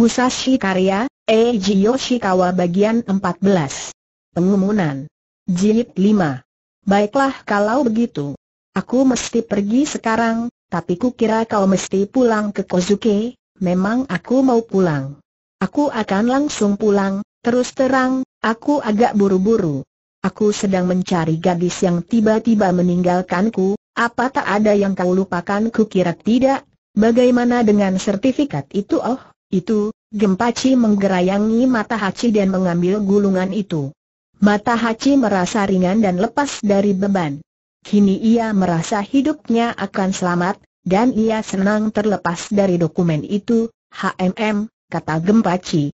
Musashi Karya, Eiji Yoshikawa bagian 14. Pengumuman. Jilid 5. Baiklah kalau begitu. Aku mesti pergi sekarang, tapi kukira kau mesti pulang ke Kozuke, memang aku mau pulang. Aku akan langsung pulang, terus terang, aku agak buru-buru. Aku sedang mencari gadis yang tiba-tiba meninggalkanku, apa tak ada yang kau lupakan kukira tidak? Bagaimana dengan sertifikat itu oh? Itu, Gempaci menggerayangi mata Hachi dan mengambil gulungan itu. Mata Hachi merasa ringan dan lepas dari beban. Kini ia merasa hidupnya akan selamat, dan ia senang terlepas dari dokumen itu, HMM, kata Gempaci.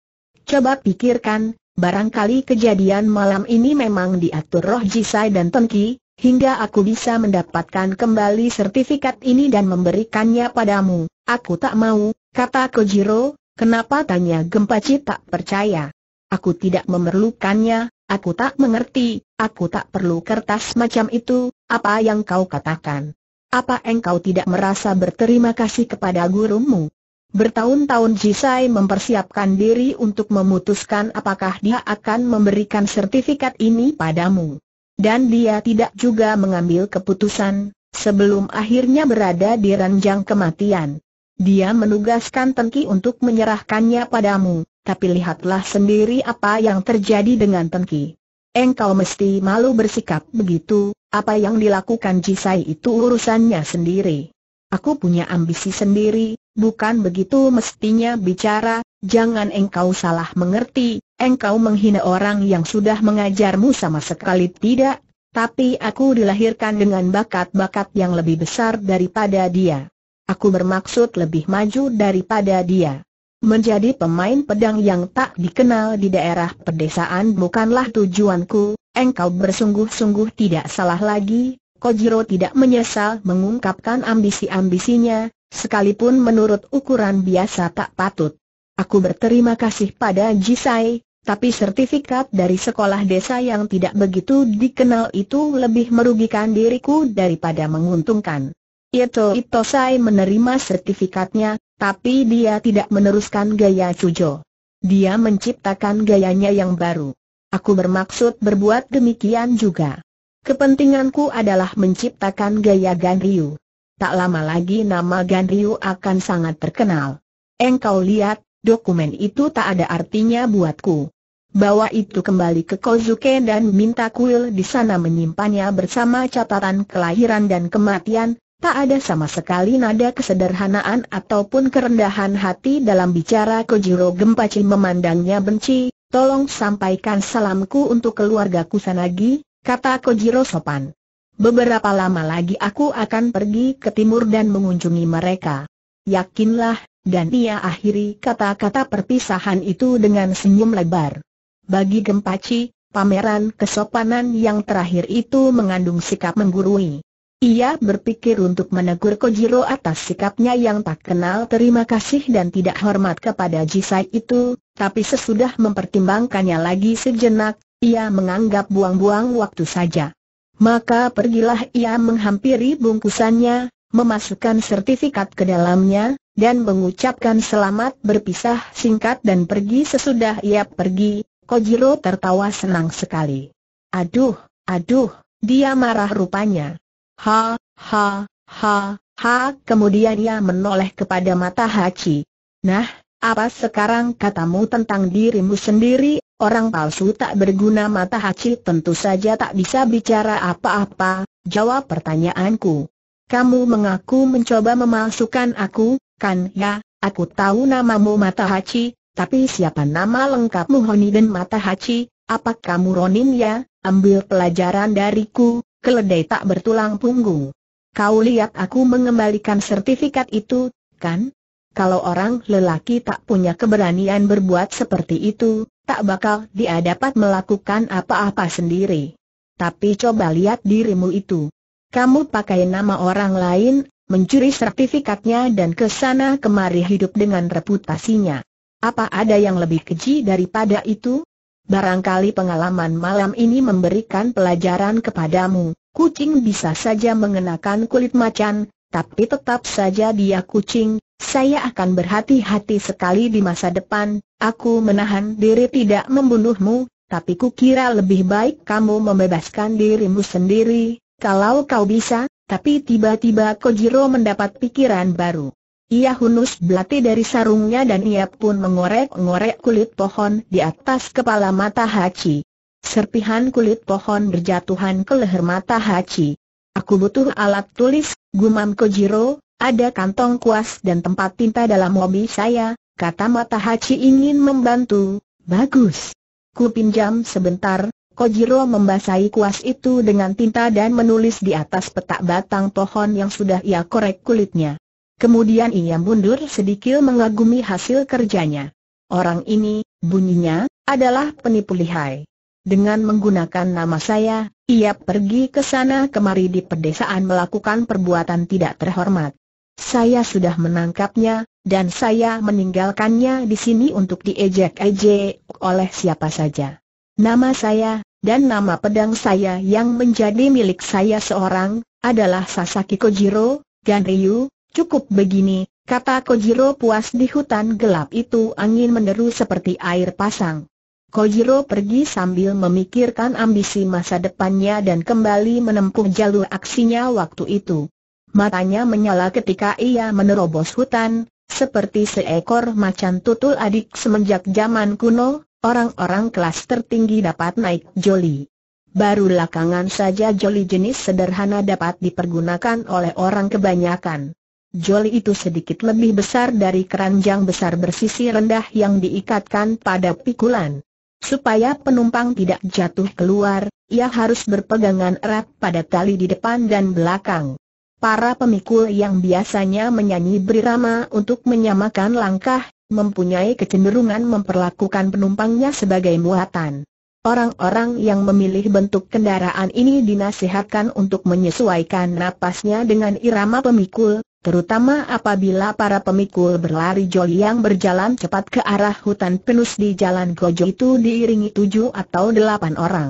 Coba pikirkan, barangkali kejadian malam ini memang diatur roh Jisai dan Tenki, hingga aku bisa mendapatkan kembali sertifikat ini dan memberikannya padamu. Aku tak mau, kata Kojiro, Kenapa tanya gempa tak percaya? Aku tidak memerlukannya, aku tak mengerti, aku tak perlu kertas macam itu, apa yang kau katakan? Apa engkau tidak merasa berterima kasih kepada gurumu? Bertahun-tahun Jisai mempersiapkan diri untuk memutuskan apakah dia akan memberikan sertifikat ini padamu. Dan dia tidak juga mengambil keputusan, sebelum akhirnya berada di ranjang kematian. Dia menugaskan Tengki untuk menyerahkannya padamu, tapi lihatlah sendiri apa yang terjadi dengan Tengki. Engkau mesti malu bersikap begitu, apa yang dilakukan Jisai itu urusannya sendiri. Aku punya ambisi sendiri, bukan begitu mestinya bicara, jangan engkau salah mengerti, engkau menghina orang yang sudah mengajarmu sama sekali tidak, tapi aku dilahirkan dengan bakat-bakat yang lebih besar daripada dia aku bermaksud lebih maju daripada dia. Menjadi pemain pedang yang tak dikenal di daerah pedesaan bukanlah tujuanku, engkau bersungguh-sungguh tidak salah lagi, Kojiro tidak menyesal mengungkapkan ambisi-ambisinya, sekalipun menurut ukuran biasa tak patut. Aku berterima kasih pada Jisai, tapi sertifikat dari sekolah desa yang tidak begitu dikenal itu lebih merugikan diriku daripada menguntungkan. Ito Itosai menerima sertifikatnya, tapi dia tidak meneruskan gaya Cujo. Dia menciptakan gayanya yang baru. Aku bermaksud berbuat demikian juga. Kepentinganku adalah menciptakan gaya Ganryu. Tak lama lagi nama Ganryu akan sangat terkenal. Engkau lihat, dokumen itu tak ada artinya buatku. Bawa itu kembali ke Kozuke dan minta kuil di sana menyimpannya bersama catatan kelahiran dan kematian, Tak ada sama sekali nada kesederhanaan ataupun kerendahan hati dalam bicara Kojiro Gempachi memandangnya benci, tolong sampaikan salamku untuk keluarga Kusanagi, kata Kojiro sopan. Beberapa lama lagi aku akan pergi ke timur dan mengunjungi mereka. Yakinlah, dan ia akhiri kata-kata perpisahan itu dengan senyum lebar. Bagi Gempachi, pameran kesopanan yang terakhir itu mengandung sikap menggurui. Ia berpikir untuk menegur Kojiro atas sikapnya yang tak kenal terima kasih dan tidak hormat kepada Jisai itu, tapi sesudah mempertimbangkannya lagi sejenak, ia menganggap buang-buang waktu saja. Maka pergilah ia menghampiri bungkusannya, memasukkan sertifikat ke dalamnya, dan mengucapkan selamat berpisah singkat dan pergi sesudah ia pergi, Kojiro tertawa senang sekali. Aduh, aduh, dia marah rupanya. Ha, ha, ha, ha, kemudian ia menoleh kepada mata Hachi. Nah, apa sekarang katamu tentang dirimu sendiri, orang palsu tak berguna mata Hachi tentu saja tak bisa bicara apa-apa, jawab pertanyaanku. Kamu mengaku mencoba memalsukan aku, kan ya, aku tahu namamu mata Hachi, tapi siapa nama lengkapmu Honiden Mata Hachi, apa kamu Ronin ya? Ambil pelajaran dariku, keledai tak bertulang punggung. Kau lihat aku mengembalikan sertifikat itu, kan? Kalau orang lelaki tak punya keberanian berbuat seperti itu, tak bakal dia dapat melakukan apa-apa sendiri. Tapi coba lihat dirimu itu. Kamu pakai nama orang lain, mencuri sertifikatnya dan kesana kemari hidup dengan reputasinya. Apa ada yang lebih keji daripada itu? Barangkali pengalaman malam ini memberikan pelajaran kepadamu. Kucing bisa saja mengenakan kulit macan, tapi tetap saja dia kucing. Saya akan berhati-hati sekali di masa depan. Aku menahan diri tidak membunuhmu, tapi kukira lebih baik kamu membebaskan dirimu sendiri, kalau kau bisa. Tapi tiba-tiba Kojiro mendapat pikiran baru. Ia hunus belati dari sarungnya dan ia pun mengorek-ngorek kulit pohon di atas kepala mata Hachi. Serpihan kulit pohon berjatuhan ke leher mata Hachi. Aku butuh alat tulis, gumam Kojiro, ada kantong kuas dan tempat tinta dalam mobil saya, kata mata Hachi ingin membantu, bagus. Ku pinjam sebentar, Kojiro membasahi kuas itu dengan tinta dan menulis di atas petak batang pohon yang sudah ia korek kulitnya. Kemudian ia mundur sedikit mengagumi hasil kerjanya. Orang ini, bunyinya, adalah penipu lihai. Dengan menggunakan nama saya, ia pergi ke sana kemari di pedesaan melakukan perbuatan tidak terhormat. Saya sudah menangkapnya, dan saya meninggalkannya di sini untuk diejek-ejek oleh siapa saja. Nama saya, dan nama pedang saya yang menjadi milik saya seorang, adalah Sasaki Kojiro, Ganryu, Cukup begini, kata Kojiro puas di hutan gelap itu angin menderu seperti air pasang. Kojiro pergi sambil memikirkan ambisi masa depannya dan kembali menempuh jalur aksinya waktu itu. Matanya menyala ketika ia menerobos hutan, seperti seekor macan tutul adik semenjak zaman kuno, orang-orang kelas tertinggi dapat naik joli. Baru lakangan saja joli jenis sederhana dapat dipergunakan oleh orang kebanyakan joli itu sedikit lebih besar dari keranjang besar bersisi rendah yang diikatkan pada pikulan. Supaya penumpang tidak jatuh keluar, ia harus berpegangan erat pada tali di depan dan belakang. Para pemikul yang biasanya menyanyi berirama untuk menyamakan langkah, mempunyai kecenderungan memperlakukan penumpangnya sebagai muatan. Orang-orang yang memilih bentuk kendaraan ini dinasihatkan untuk menyesuaikan napasnya dengan irama pemikul, terutama apabila para pemikul berlari joli yang berjalan cepat ke arah hutan pinus di jalan Gojo itu diiringi tujuh atau delapan orang.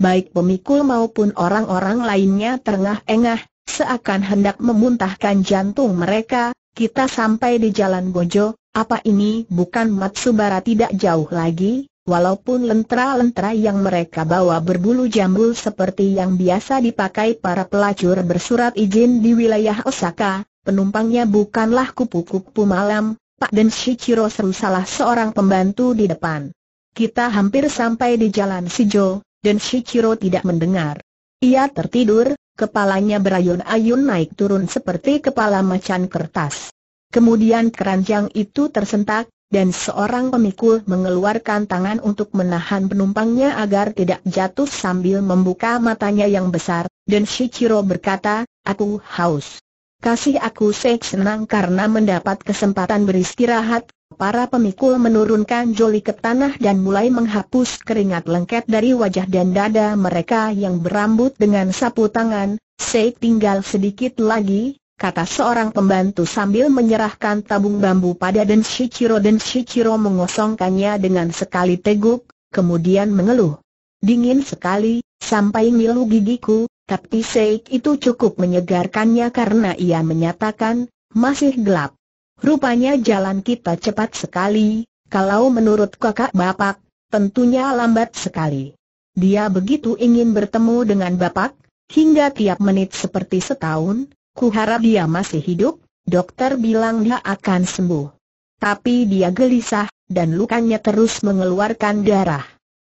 Baik pemikul maupun orang-orang lainnya terengah-engah, seakan hendak memuntahkan jantung mereka, kita sampai di jalan Gojo, apa ini bukan Matsubara tidak jauh lagi? Walaupun lentera-lentera yang mereka bawa berbulu jambul seperti yang biasa dipakai para pelacur bersurat izin di wilayah Osaka, penumpangnya bukanlah kupu-kupu malam, Pak Den Shichiro seru salah seorang pembantu di depan. Kita hampir sampai di jalan Sijo, Den Shichiro tidak mendengar. Ia tertidur, kepalanya berayun-ayun naik turun seperti kepala macan kertas. Kemudian keranjang itu tersentak, dan seorang pemikul mengeluarkan tangan untuk menahan penumpangnya agar tidak jatuh sambil membuka matanya yang besar, dan Shichiro berkata, aku haus. Kasih aku seks senang karena mendapat kesempatan beristirahat, para pemikul menurunkan joli ke tanah dan mulai menghapus keringat lengket dari wajah dan dada mereka yang berambut dengan sapu tangan, Seik tinggal sedikit lagi, kata seorang pembantu sambil menyerahkan tabung bambu pada Den Shichiro Den Shichiro mengosongkannya dengan sekali teguk, kemudian mengeluh. Dingin sekali, sampai ngilu gigiku, tapi seik itu cukup menyegarkannya karena ia menyatakan, masih gelap. Rupanya jalan kita cepat sekali, kalau menurut kakak bapak, tentunya lambat sekali. Dia begitu ingin bertemu dengan bapak, hingga tiap menit seperti setahun, kuharap dia masih hidup, dokter bilang dia akan sembuh. Tapi dia gelisah, dan lukanya terus mengeluarkan darah.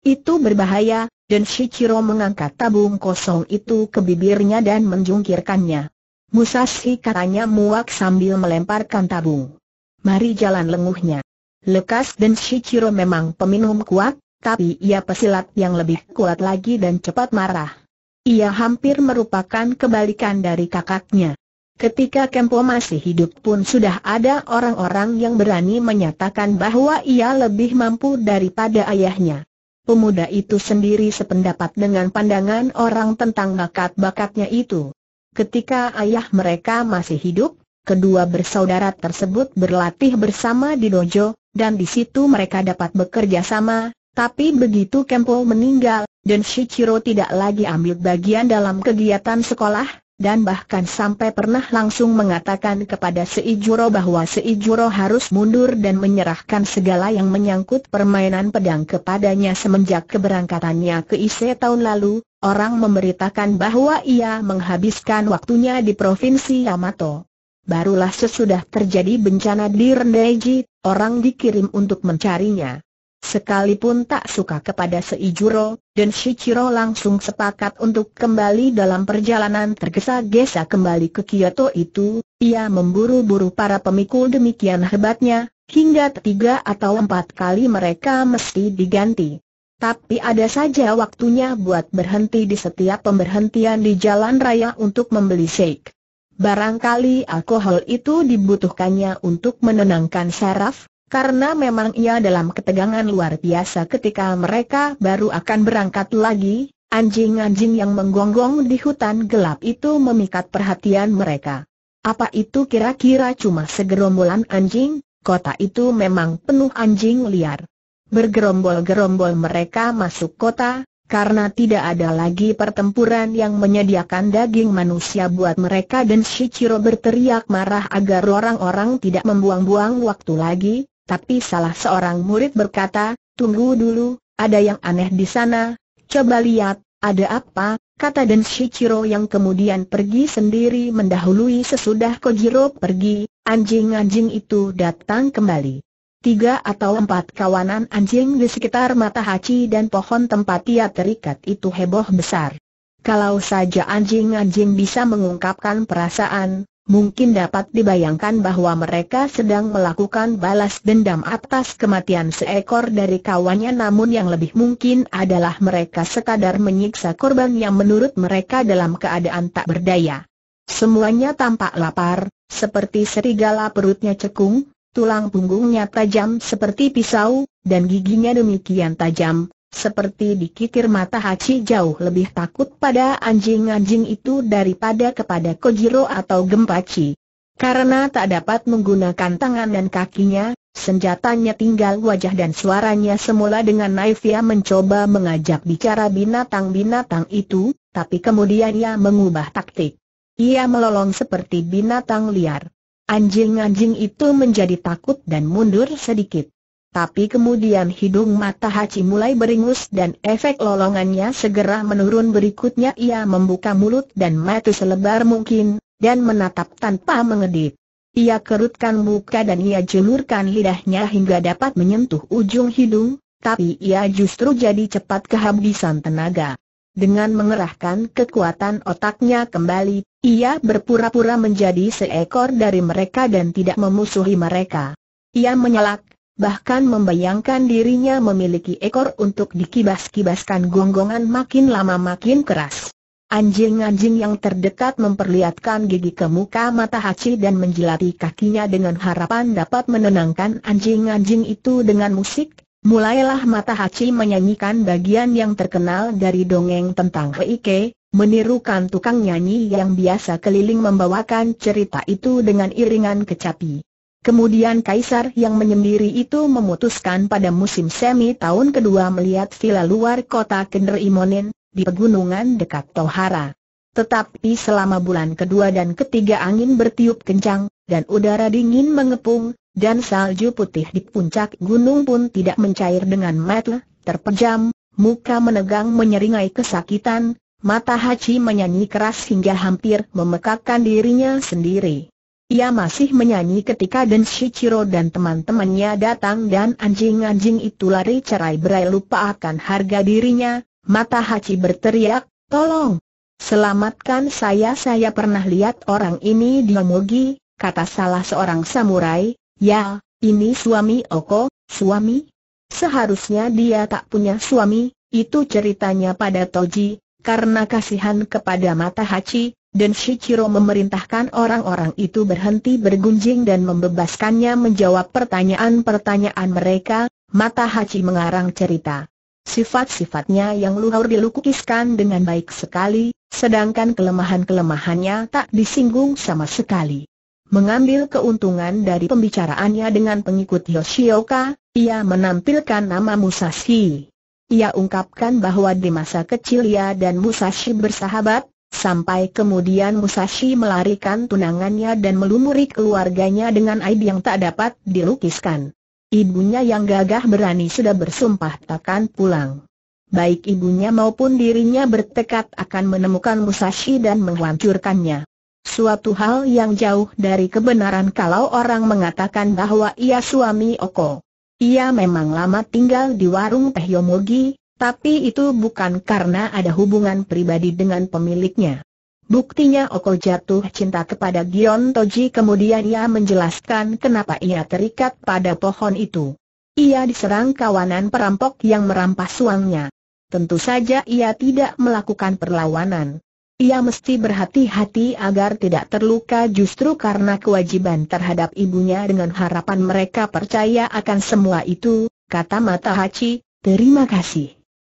Itu berbahaya, dan Shichiro mengangkat tabung kosong itu ke bibirnya dan menjungkirkannya. Musashi katanya muak sambil melemparkan tabung. Mari jalan lenguhnya. Lekas dan Shichiro memang peminum kuat, tapi ia pesilat yang lebih kuat lagi dan cepat marah. Ia hampir merupakan kebalikan dari kakaknya. Ketika Kempo masih hidup pun sudah ada orang-orang yang berani menyatakan bahwa ia lebih mampu daripada ayahnya pemuda itu sendiri sependapat dengan pandangan orang tentang bakat-bakatnya itu. Ketika ayah mereka masih hidup, kedua bersaudara tersebut berlatih bersama di dojo, dan di situ mereka dapat bekerja sama, tapi begitu Kempo meninggal, dan Shichiro tidak lagi ambil bagian dalam kegiatan sekolah, dan bahkan sampai pernah langsung mengatakan kepada Seijuro bahwa Seijuro harus mundur dan menyerahkan segala yang menyangkut permainan pedang kepadanya semenjak keberangkatannya ke Ise tahun lalu, orang memberitakan bahwa ia menghabiskan waktunya di Provinsi Yamato. Barulah sesudah terjadi bencana di Rendeji, orang dikirim untuk mencarinya. Sekalipun tak suka kepada Seijuro, dan Shichiro langsung sepakat untuk kembali dalam perjalanan tergesa-gesa kembali ke Kyoto itu, ia memburu-buru para pemikul demikian hebatnya, hingga tiga atau empat kali mereka mesti diganti. Tapi ada saja waktunya buat berhenti di setiap pemberhentian di jalan raya untuk membeli shake. Barangkali alkohol itu dibutuhkannya untuk menenangkan saraf, karena memang ia dalam ketegangan luar biasa ketika mereka baru akan berangkat lagi, anjing-anjing yang menggonggong di hutan gelap itu memikat perhatian mereka. Apa itu kira-kira cuma segerombolan anjing? Kota itu memang penuh anjing liar. Bergerombol-gerombol mereka masuk kota, karena tidak ada lagi pertempuran yang menyediakan daging manusia buat mereka dan Shichiro berteriak marah agar orang-orang tidak membuang-buang waktu lagi, tapi salah seorang murid berkata, tunggu dulu, ada yang aneh di sana, coba lihat, ada apa, kata Den Shichiro yang kemudian pergi sendiri mendahului sesudah Kojiro pergi, anjing-anjing itu datang kembali. Tiga atau empat kawanan anjing di sekitar mata Hachi dan pohon tempat ia terikat itu heboh besar. Kalau saja anjing-anjing bisa mengungkapkan perasaan, mungkin dapat dibayangkan bahwa mereka sedang melakukan balas dendam atas kematian seekor dari kawannya namun yang lebih mungkin adalah mereka sekadar menyiksa korban yang menurut mereka dalam keadaan tak berdaya. Semuanya tampak lapar, seperti serigala perutnya cekung, tulang punggungnya tajam seperti pisau, dan giginya demikian tajam, seperti dikikir mata Hachi jauh lebih takut pada anjing-anjing itu daripada kepada Kojiro atau Gempachi. Karena tak dapat menggunakan tangan dan kakinya, senjatanya tinggal wajah dan suaranya semula dengan naif ia mencoba mengajak bicara binatang-binatang itu, tapi kemudian ia mengubah taktik. Ia melolong seperti binatang liar. Anjing-anjing itu menjadi takut dan mundur sedikit. Tapi kemudian hidung mata Haji mulai beringus dan efek lolongannya segera menurun berikutnya ia membuka mulut dan mati selebar mungkin, dan menatap tanpa mengedip. Ia kerutkan muka dan ia julurkan lidahnya hingga dapat menyentuh ujung hidung, tapi ia justru jadi cepat kehabisan tenaga. Dengan mengerahkan kekuatan otaknya kembali, ia berpura-pura menjadi seekor dari mereka dan tidak memusuhi mereka. Ia menyalak bahkan membayangkan dirinya memiliki ekor untuk dikibas-kibaskan gonggongan makin lama makin keras. Anjing-anjing yang terdekat memperlihatkan gigi ke muka mata Hachi dan menjelati kakinya dengan harapan dapat menenangkan anjing-anjing itu dengan musik. Mulailah mata Hachi menyanyikan bagian yang terkenal dari dongeng tentang Heike, menirukan tukang nyanyi yang biasa keliling membawakan cerita itu dengan iringan kecapi. Kemudian kaisar yang menyendiri itu memutuskan pada musim semi tahun kedua melihat villa luar kota Kender Imonin, di pegunungan dekat Tohara. Tetapi selama bulan kedua dan ketiga angin bertiup kencang, dan udara dingin mengepung, dan salju putih di puncak gunung pun tidak mencair dengan metel, terpejam, muka menegang menyeringai kesakitan, mata Haji menyanyi keras hingga hampir memekakkan dirinya sendiri. Ia masih menyanyi ketika Den Shichiro dan teman-temannya datang dan anjing-anjing itu lari cerai berai lupa akan harga dirinya, mata Hachi berteriak, tolong, selamatkan saya saya pernah lihat orang ini di Omogi, kata salah seorang samurai, ya, ini suami Oko, suami? Seharusnya dia tak punya suami, itu ceritanya pada Toji, karena kasihan kepada mata Hachi, dan Shichiro memerintahkan orang-orang itu berhenti bergunjing dan membebaskannya menjawab pertanyaan-pertanyaan mereka, mata Hachi mengarang cerita. Sifat-sifatnya yang luhur dilukiskan dengan baik sekali, sedangkan kelemahan-kelemahannya tak disinggung sama sekali. Mengambil keuntungan dari pembicaraannya dengan pengikut Yoshioka, ia menampilkan nama Musashi. Ia ungkapkan bahwa di masa kecil ia dan Musashi bersahabat, Sampai kemudian Musashi melarikan tunangannya dan melumuri keluarganya dengan aib yang tak dapat dilukiskan. Ibunya yang gagah berani sudah bersumpah takkan pulang. Baik ibunya maupun dirinya bertekad akan menemukan Musashi dan menghancurkannya. Suatu hal yang jauh dari kebenaran kalau orang mengatakan bahwa ia suami Oko. Ia memang lama tinggal di warung Teh Yomogi, tapi itu bukan karena ada hubungan pribadi dengan pemiliknya. Buktinya Oko jatuh cinta kepada Gion Toji kemudian ia menjelaskan kenapa ia terikat pada pohon itu. Ia diserang kawanan perampok yang merampas uangnya. Tentu saja ia tidak melakukan perlawanan. Ia mesti berhati-hati agar tidak terluka justru karena kewajiban terhadap ibunya dengan harapan mereka percaya akan semua itu, kata Mata Hachi, terima kasih.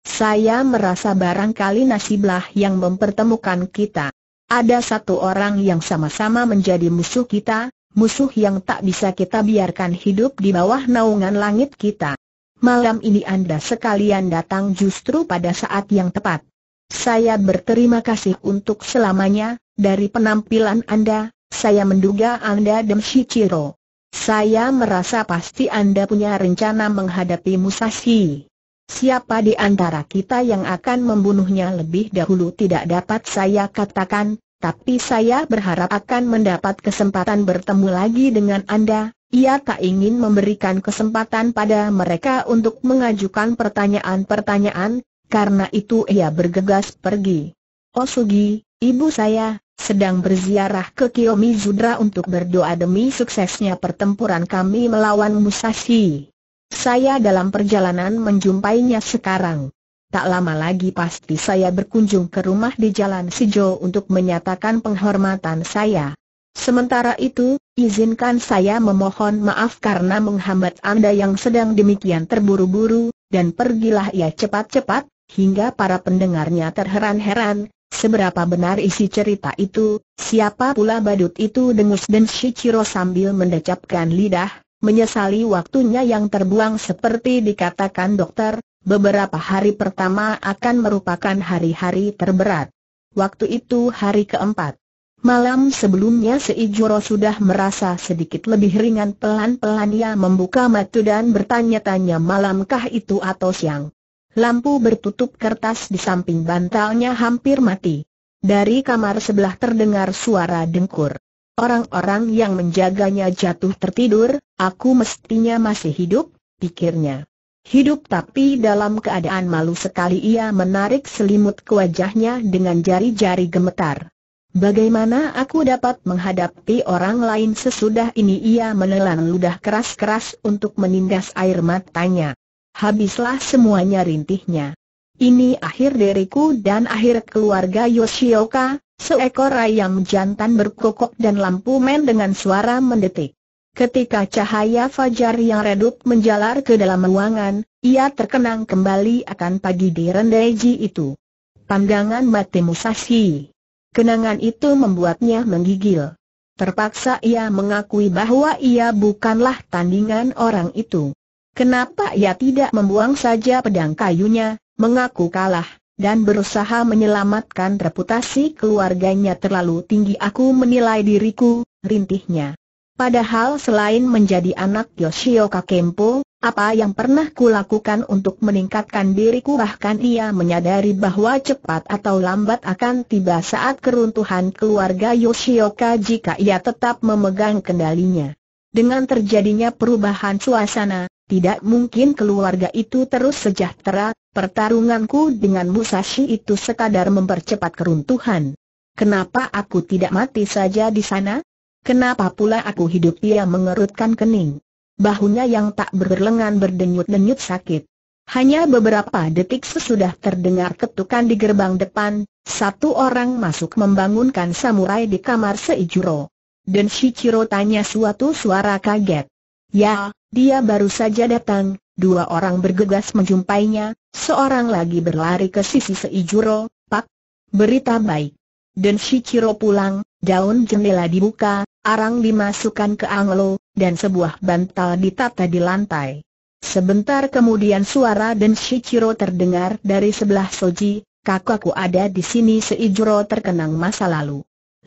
Saya merasa barangkali nasiblah yang mempertemukan kita. Ada satu orang yang sama-sama menjadi musuh kita, musuh yang tak bisa kita biarkan hidup di bawah naungan langit kita. Malam ini Anda sekalian datang justru pada saat yang tepat. Saya berterima kasih untuk selamanya, dari penampilan Anda, saya menduga Anda Dem Shichiro. Saya merasa pasti Anda punya rencana menghadapi Musashi. Siapa di antara kita yang akan membunuhnya lebih dahulu tidak dapat saya katakan, tapi saya berharap akan mendapat kesempatan bertemu lagi dengan Anda. Ia tak ingin memberikan kesempatan pada mereka untuk mengajukan pertanyaan-pertanyaan, karena itu ia bergegas pergi. Osugi, oh ibu saya, sedang berziarah ke Kiyomi untuk berdoa demi suksesnya pertempuran kami melawan Musashi. Saya dalam perjalanan menjumpainya sekarang. Tak lama lagi pasti saya berkunjung ke rumah di Jalan Sijo untuk menyatakan penghormatan saya. Sementara itu, izinkan saya memohon maaf karena menghambat Anda yang sedang demikian terburu-buru, dan pergilah ia cepat-cepat, hingga para pendengarnya terheran-heran, seberapa benar isi cerita itu, siapa pula badut itu dengus dan Shichiro sambil mendecapkan lidah, menyesali waktunya yang terbuang seperti dikatakan dokter, beberapa hari pertama akan merupakan hari-hari terberat. Waktu itu hari keempat. Malam sebelumnya Seijuro sudah merasa sedikit lebih ringan pelan-pelan ia membuka mata dan bertanya-tanya malamkah itu atau siang. Lampu bertutup kertas di samping bantalnya hampir mati. Dari kamar sebelah terdengar suara dengkur. Orang-orang yang menjaganya jatuh tertidur, aku mestinya masih hidup, pikirnya. Hidup tapi dalam keadaan malu sekali ia menarik selimut ke wajahnya dengan jari-jari gemetar. Bagaimana aku dapat menghadapi orang lain sesudah ini ia menelan ludah keras-keras untuk menindas air matanya. Habislah semuanya rintihnya. Ini akhir diriku dan akhir keluarga Yoshioka, Seekor ayam jantan berkokok dan lampu men dengan suara mendetik. Ketika cahaya fajar yang redup menjalar ke dalam ruangan, ia terkenang kembali akan pagi di Rendeji itu. Pandangan mati Musashi. Kenangan itu membuatnya menggigil. Terpaksa ia mengakui bahwa ia bukanlah tandingan orang itu. Kenapa ia tidak membuang saja pedang kayunya, mengaku kalah? dan berusaha menyelamatkan reputasi keluarganya terlalu tinggi aku menilai diriku, rintihnya. Padahal selain menjadi anak Yoshio Kempo, apa yang pernah kulakukan untuk meningkatkan diriku bahkan ia menyadari bahwa cepat atau lambat akan tiba saat keruntuhan keluarga Yoshioka jika ia tetap memegang kendalinya. Dengan terjadinya perubahan suasana, tidak mungkin keluarga itu terus sejahtera, pertarunganku dengan Musashi itu sekadar mempercepat keruntuhan. Kenapa aku tidak mati saja di sana? Kenapa pula aku hidup dia mengerutkan kening? Bahunya yang tak berlengan berdenyut-denyut sakit. Hanya beberapa detik sesudah terdengar ketukan di gerbang depan, satu orang masuk membangunkan samurai di kamar Seijuro. Dan Shichiro tanya suatu suara kaget. Ya, dia baru saja datang, dua orang bergegas menjumpainya, seorang lagi berlari ke sisi Seijuro, Pak. Berita baik. Dan Shichiro pulang, daun jendela dibuka, arang dimasukkan ke anglo, dan sebuah bantal ditata di lantai. Sebentar kemudian suara dan Shichiro terdengar dari sebelah Soji, kakakku ada di sini Seijuro terkenang masa lalu.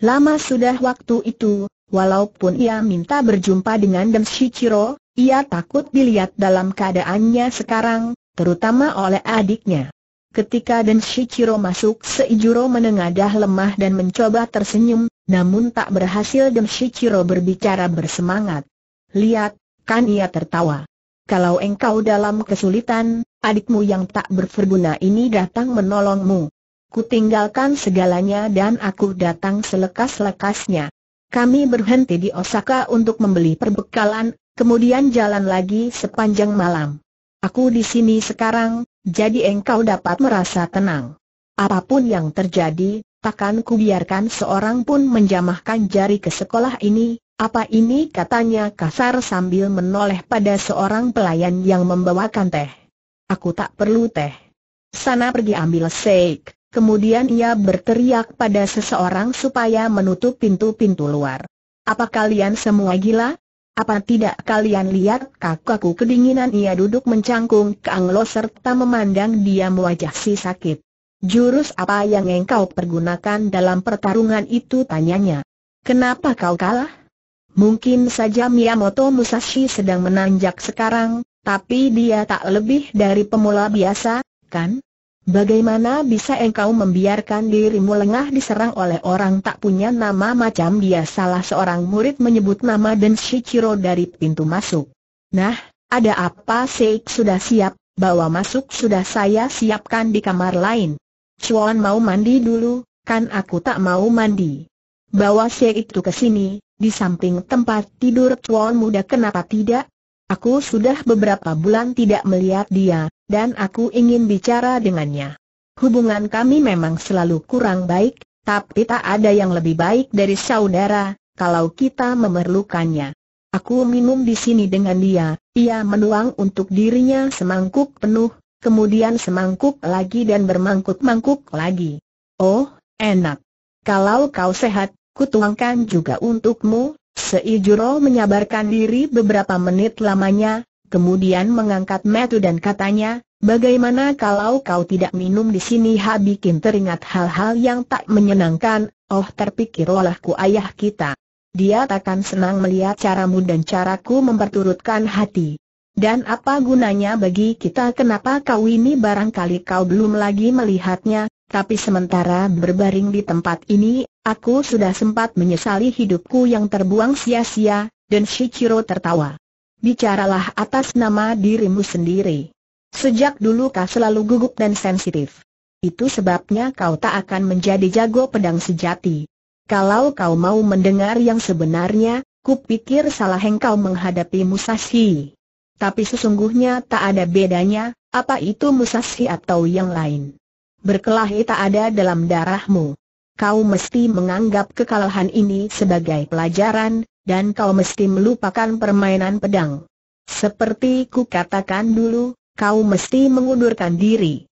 Lama sudah waktu itu, Walaupun ia minta berjumpa dengan Dem Shichiro, ia takut dilihat dalam keadaannya sekarang, terutama oleh adiknya. Ketika Dem Shichiro masuk Seijuro menengadah lemah dan mencoba tersenyum, namun tak berhasil Dem Shichiro berbicara bersemangat. Lihat, kan ia tertawa. Kalau engkau dalam kesulitan, adikmu yang tak berguna ini datang menolongmu. Kutinggalkan segalanya dan aku datang selekas-lekasnya. Kami berhenti di Osaka untuk membeli perbekalan, kemudian jalan lagi sepanjang malam. Aku di sini sekarang, jadi engkau dapat merasa tenang. Apapun yang terjadi, takkan kubiarkan seorang pun menjamahkan jari ke sekolah ini, apa ini katanya kasar sambil menoleh pada seorang pelayan yang membawakan teh. Aku tak perlu teh. Sana pergi ambil sake. Kemudian ia berteriak pada seseorang supaya menutup pintu-pintu luar. Apa kalian semua gila? Apa tidak kalian lihat kakakku kedinginan ia duduk mencangkung ke Anglo serta memandang diam wajah si sakit. Jurus apa yang engkau pergunakan dalam pertarungan itu tanyanya. Kenapa kau kalah? Mungkin saja Miyamoto Musashi sedang menanjak sekarang, tapi dia tak lebih dari pemula biasa, kan? Bagaimana bisa engkau membiarkan dirimu lengah diserang oleh orang tak punya nama macam dia salah seorang murid menyebut nama Den Shichiro dari pintu masuk. Nah, ada apa Seik sudah siap, bawa masuk sudah saya siapkan di kamar lain. Chuan mau mandi dulu, kan aku tak mau mandi. Bawa Seik itu ke sini, di samping tempat tidur Chuan muda kenapa tidak? Aku sudah beberapa bulan tidak melihat dia, dan aku ingin bicara dengannya. Hubungan kami memang selalu kurang baik, tapi tak ada yang lebih baik dari saudara, kalau kita memerlukannya. Aku minum di sini dengan dia, ia menuang untuk dirinya semangkuk penuh, kemudian semangkuk lagi dan bermangkuk-mangkuk lagi. Oh, enak. Kalau kau sehat, kutuangkan juga untukmu, Seijuro menyabarkan diri beberapa menit lamanya, kemudian mengangkat metu dan katanya, bagaimana kalau kau tidak minum di sini ha teringat hal-hal yang tak menyenangkan, oh terpikir olehku ayah kita. Dia takkan senang melihat caramu dan caraku memperturutkan hati. Dan apa gunanya bagi kita kenapa kau ini barangkali kau belum lagi melihatnya, tapi sementara berbaring di tempat ini, aku sudah sempat menyesali hidupku yang terbuang sia-sia, dan Shichiro tertawa bicaralah atas nama dirimu sendiri. Sejak dulu kau selalu gugup dan sensitif. Itu sebabnya kau tak akan menjadi jago pedang sejati. Kalau kau mau mendengar yang sebenarnya, kupikir salah engkau menghadapi Musashi. Tapi sesungguhnya tak ada bedanya, apa itu Musashi atau yang lain. Berkelahi tak ada dalam darahmu. Kau mesti menganggap kekalahan ini sebagai pelajaran, dan kau mesti melupakan permainan pedang. Seperti ku katakan dulu, kau mesti mengundurkan diri.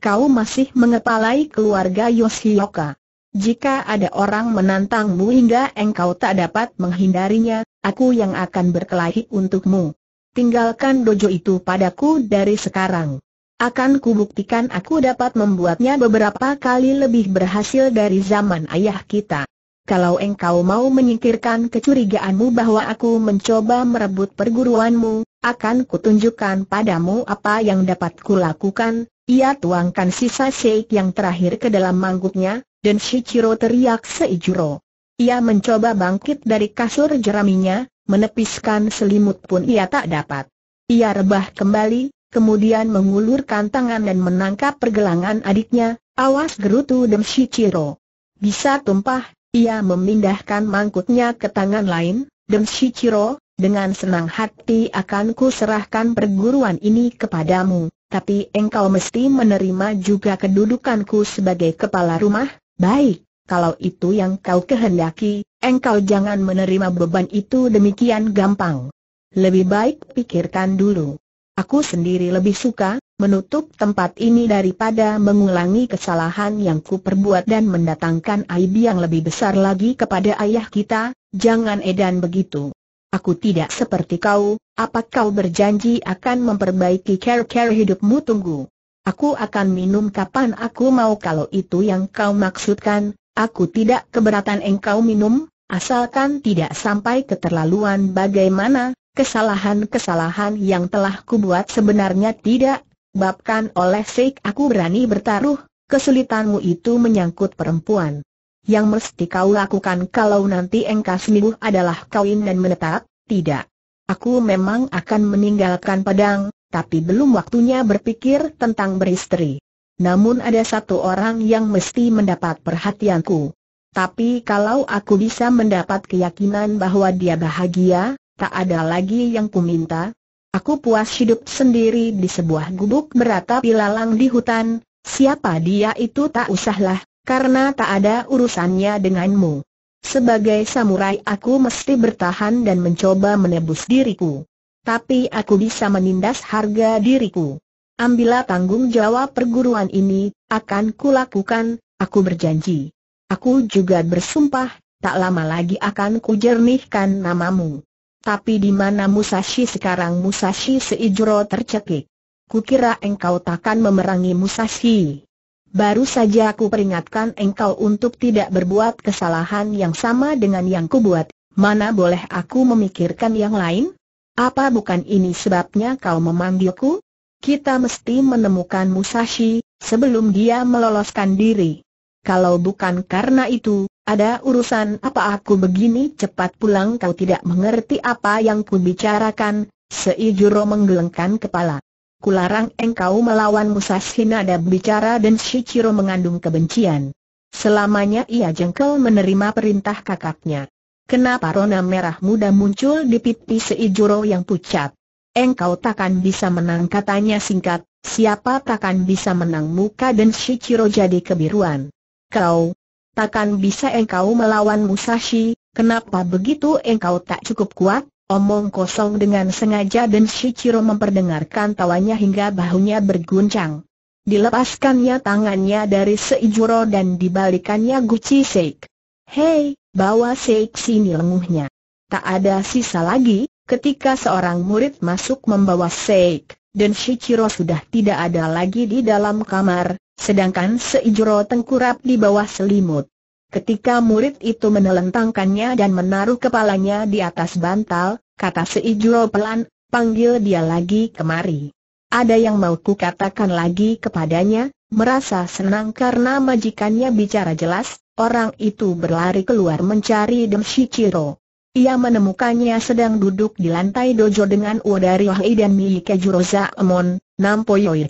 Kau masih mengepalai keluarga Yoshioka. Jika ada orang menantangmu hingga engkau tak dapat menghindarinya, aku yang akan berkelahi untukmu. Tinggalkan dojo itu padaku dari sekarang. Akan kubuktikan aku dapat membuatnya beberapa kali lebih berhasil dari zaman ayah kita kalau engkau mau menyingkirkan kecurigaanmu bahwa aku mencoba merebut perguruanmu, akan kutunjukkan padamu apa yang dapat kulakukan. Ia tuangkan sisa shake yang terakhir ke dalam mangkuknya, dan Shichiro teriak seijuro. Ia mencoba bangkit dari kasur jeraminya, menepiskan selimut pun ia tak dapat. Ia rebah kembali, kemudian mengulurkan tangan dan menangkap pergelangan adiknya, awas gerutu Dem Shichiro. Bisa tumpah ia memindahkan mangkuknya ke tangan lain, Dem Shichiro, dengan senang hati akan ku serahkan perguruan ini kepadamu, tapi engkau mesti menerima juga kedudukanku sebagai kepala rumah, baik, kalau itu yang kau kehendaki, engkau jangan menerima beban itu demikian gampang. Lebih baik pikirkan dulu. Aku sendiri lebih suka, menutup tempat ini daripada mengulangi kesalahan yang kuperbuat dan mendatangkan aib yang lebih besar lagi kepada ayah kita, jangan edan begitu. Aku tidak seperti kau, apa kau berjanji akan memperbaiki care-care hidupmu tunggu? Aku akan minum kapan aku mau kalau itu yang kau maksudkan, aku tidak keberatan engkau minum, asalkan tidak sampai keterlaluan bagaimana, kesalahan-kesalahan yang telah kubuat sebenarnya tidak Bahkan oleh Sheikh aku berani bertaruh, kesulitanmu itu menyangkut perempuan. Yang mesti kau lakukan kalau nanti engkau sembuh adalah kawin dan menetap, tidak. Aku memang akan meninggalkan pedang, tapi belum waktunya berpikir tentang beristri. Namun ada satu orang yang mesti mendapat perhatianku. Tapi kalau aku bisa mendapat keyakinan bahwa dia bahagia, tak ada lagi yang kuminta, Aku puas hidup sendiri di sebuah gubuk beratap lalang di hutan, siapa dia itu tak usahlah, karena tak ada urusannya denganmu. Sebagai samurai aku mesti bertahan dan mencoba menebus diriku. Tapi aku bisa menindas harga diriku. Ambillah tanggung jawab perguruan ini, akan kulakukan, aku berjanji. Aku juga bersumpah, tak lama lagi akan kujernihkan namamu. Tapi di mana Musashi sekarang Musashi Seijuro tercekik. Kukira engkau takkan memerangi Musashi. Baru saja aku peringatkan engkau untuk tidak berbuat kesalahan yang sama dengan yang kubuat, mana boleh aku memikirkan yang lain? Apa bukan ini sebabnya kau memanggilku? Kita mesti menemukan Musashi, sebelum dia meloloskan diri. Kalau bukan karena itu, ada urusan apa aku begini cepat pulang kau tidak mengerti apa yang ku bicarakan, Seijuro menggelengkan kepala. Kularang engkau melawan Musas Hinada bicara dan Shichiro mengandung kebencian. Selamanya ia jengkel menerima perintah kakaknya. Kenapa rona merah muda muncul di pipi Seijuro yang pucat? Engkau takkan bisa menang katanya singkat, siapa takkan bisa menang muka dan Shichiro jadi kebiruan. Kau, takkan bisa engkau melawan Musashi, kenapa begitu engkau tak cukup kuat? Omong kosong dengan sengaja dan Shichiro memperdengarkan tawanya hingga bahunya berguncang. Dilepaskannya tangannya dari Seijuro dan dibalikannya Guci Seik. Hei, bawa Seik sini lenguhnya. Tak ada sisa lagi, ketika seorang murid masuk membawa Seik, dan Shichiro sudah tidak ada lagi di dalam kamar, Sedangkan seijuro tengkurap di bawah selimut. Ketika murid itu menelentangkannya dan menaruh kepalanya di atas bantal, kata seijuro pelan, panggil dia lagi kemari. Ada yang mau ku katakan lagi kepadanya, merasa senang karena majikannya bicara jelas, orang itu berlari keluar mencari Demshichiro. Ia menemukannya sedang duduk di lantai dojo dengan Uodari Wahai dan Miike Juroza Amon, Nampoyoi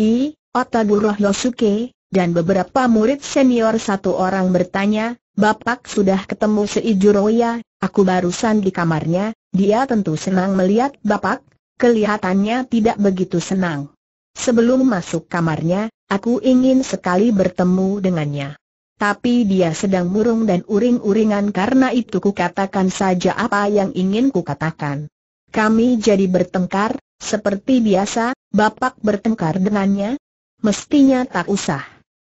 i? Otaduro Yosuke, dan beberapa murid senior satu orang bertanya, Bapak sudah ketemu Seijuroya, aku barusan di kamarnya, dia tentu senang melihat Bapak, kelihatannya tidak begitu senang. Sebelum masuk kamarnya, aku ingin sekali bertemu dengannya. Tapi dia sedang murung dan uring-uringan karena itu kukatakan saja apa yang ingin kukatakan. Kami jadi bertengkar, seperti biasa, Bapak bertengkar dengannya, Mestinya tak usah.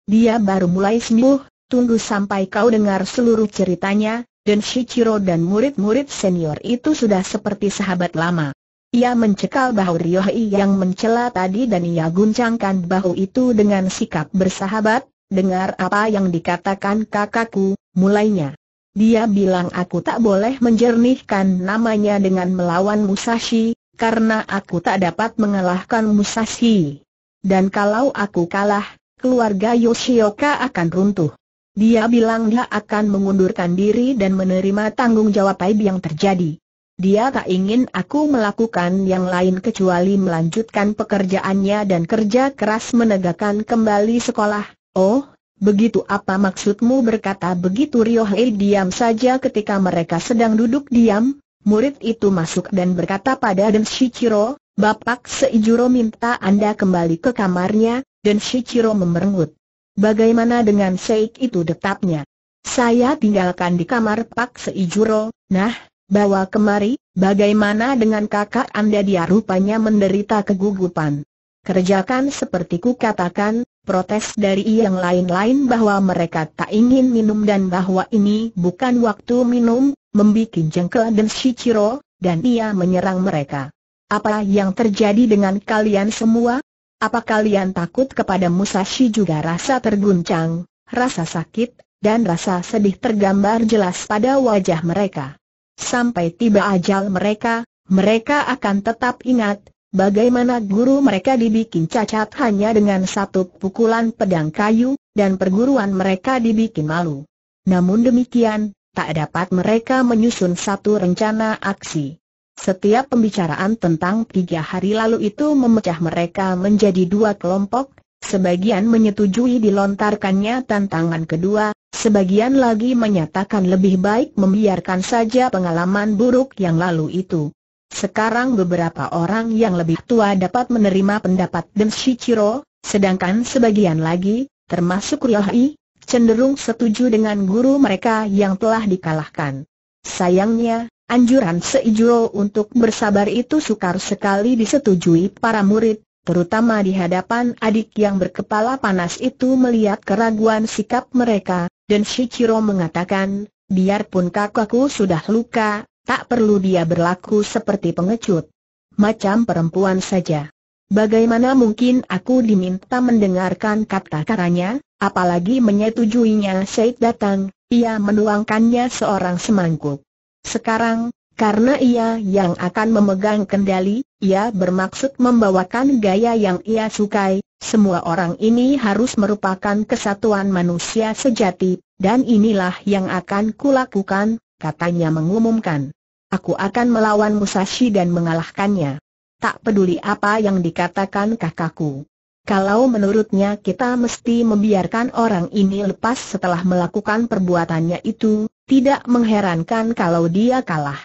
Dia baru mulai sembuh, tunggu sampai kau dengar seluruh ceritanya, dan Shichiro dan murid-murid senior itu sudah seperti sahabat lama. Ia mencekal bahu Ryohei yang mencela tadi dan ia guncangkan bahu itu dengan sikap bersahabat, dengar apa yang dikatakan kakakku, mulainya. Dia bilang aku tak boleh menjernihkan namanya dengan melawan Musashi, karena aku tak dapat mengalahkan Musashi. Dan kalau aku kalah, keluarga Yoshioka akan runtuh. Dia bilang dia akan mengundurkan diri dan menerima tanggung jawab aib yang terjadi. Dia tak ingin aku melakukan yang lain kecuali melanjutkan pekerjaannya dan kerja keras menegakkan kembali sekolah. Oh, begitu apa maksudmu berkata begitu Rio diam saja ketika mereka sedang duduk diam? Murid itu masuk dan berkata pada Adam Shichiro, Bapak Seijuro minta Anda kembali ke kamarnya, dan Shichiro memerengut. Bagaimana dengan Seik itu detapnya? Saya tinggalkan di kamar Pak Seijuro, nah, bawa kemari, bagaimana dengan kakak Anda dia rupanya menderita kegugupan. Kerjakan seperti ku katakan, protes dari yang lain-lain bahwa mereka tak ingin minum dan bahwa ini bukan waktu minum, membuat jengkel dan Shichiro, dan ia menyerang mereka. Apa yang terjadi dengan kalian semua? Apa kalian takut kepada Musashi juga rasa terguncang, rasa sakit, dan rasa sedih tergambar jelas pada wajah mereka. Sampai tiba ajal mereka, mereka akan tetap ingat, bagaimana guru mereka dibikin cacat hanya dengan satu pukulan pedang kayu, dan perguruan mereka dibikin malu. Namun demikian, tak dapat mereka menyusun satu rencana aksi. Setiap pembicaraan tentang tiga hari lalu itu memecah mereka menjadi dua kelompok, sebagian menyetujui dilontarkannya tantangan kedua, sebagian lagi menyatakan lebih baik membiarkan saja pengalaman buruk yang lalu itu. Sekarang beberapa orang yang lebih tua dapat menerima pendapat Den Shichiro, sedangkan sebagian lagi, termasuk Ryohi, cenderung setuju dengan guru mereka yang telah dikalahkan. Sayangnya, Anjuran seijul untuk bersabar itu sukar sekali disetujui para murid, terutama di hadapan adik yang berkepala panas itu melihat keraguan sikap mereka, dan Shichiro mengatakan, biarpun kakakku sudah luka, tak perlu dia berlaku seperti pengecut. Macam perempuan saja. Bagaimana mungkin aku diminta mendengarkan kata karanya, apalagi menyetujuinya Syed datang, ia menuangkannya seorang semangkuk. Sekarang, karena ia yang akan memegang kendali, ia bermaksud membawakan gaya yang ia sukai, semua orang ini harus merupakan kesatuan manusia sejati, dan inilah yang akan kulakukan, katanya mengumumkan. Aku akan melawan Musashi dan mengalahkannya. Tak peduli apa yang dikatakan kakakku. Kalau menurutnya kita mesti membiarkan orang ini lepas setelah melakukan perbuatannya itu, tidak mengherankan kalau dia kalah.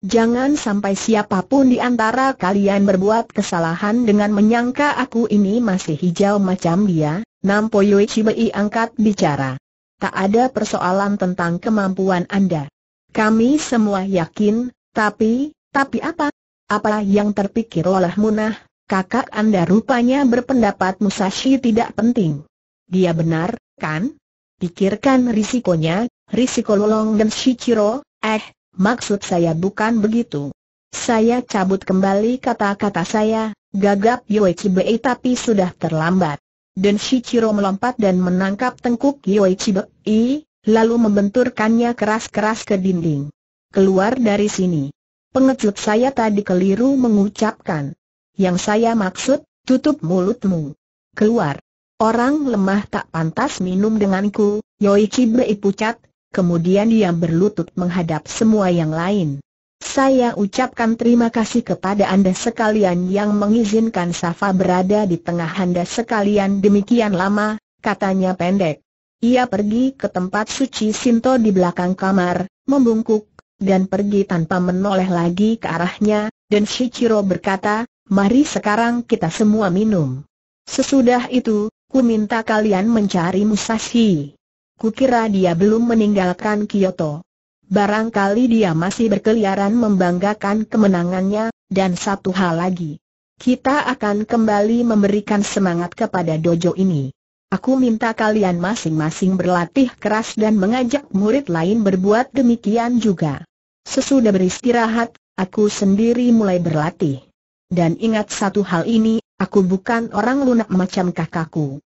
Jangan sampai siapapun di antara kalian berbuat kesalahan dengan menyangka aku ini masih hijau macam dia, Nampo Yui angkat bicara. Tak ada persoalan tentang kemampuan Anda. Kami semua yakin, tapi, tapi apa? Apa yang terpikir oleh Munah, kakak Anda rupanya berpendapat Musashi tidak penting. Dia benar, kan? Pikirkan risikonya, Risiko Lulong dan Shichiro, eh, maksud saya bukan begitu. Saya cabut kembali kata-kata saya, gagap Yoichibei tapi sudah terlambat. Dan Shichiro melompat dan menangkap tengkuk Yoichibei, lalu membenturkannya keras-keras ke dinding. Keluar dari sini. Pengecut saya tadi keliru mengucapkan. Yang saya maksud, tutup mulutmu. Keluar. Orang lemah tak pantas minum denganku, Yoichi Bei pucat, kemudian dia berlutut menghadap semua yang lain. Saya ucapkan terima kasih kepada Anda sekalian yang mengizinkan Safa berada di tengah Anda sekalian demikian lama, katanya pendek. Ia pergi ke tempat suci Sinto di belakang kamar, membungkuk, dan pergi tanpa menoleh lagi ke arahnya, dan Shichiro berkata, mari sekarang kita semua minum. Sesudah itu, ku minta kalian mencari Musashi. Kukira dia belum meninggalkan Kyoto. Barangkali dia masih berkeliaran membanggakan kemenangannya, dan satu hal lagi. Kita akan kembali memberikan semangat kepada dojo ini. Aku minta kalian masing-masing berlatih keras dan mengajak murid lain berbuat demikian juga. Sesudah beristirahat, aku sendiri mulai berlatih. Dan ingat satu hal ini, aku bukan orang lunak macam kakakku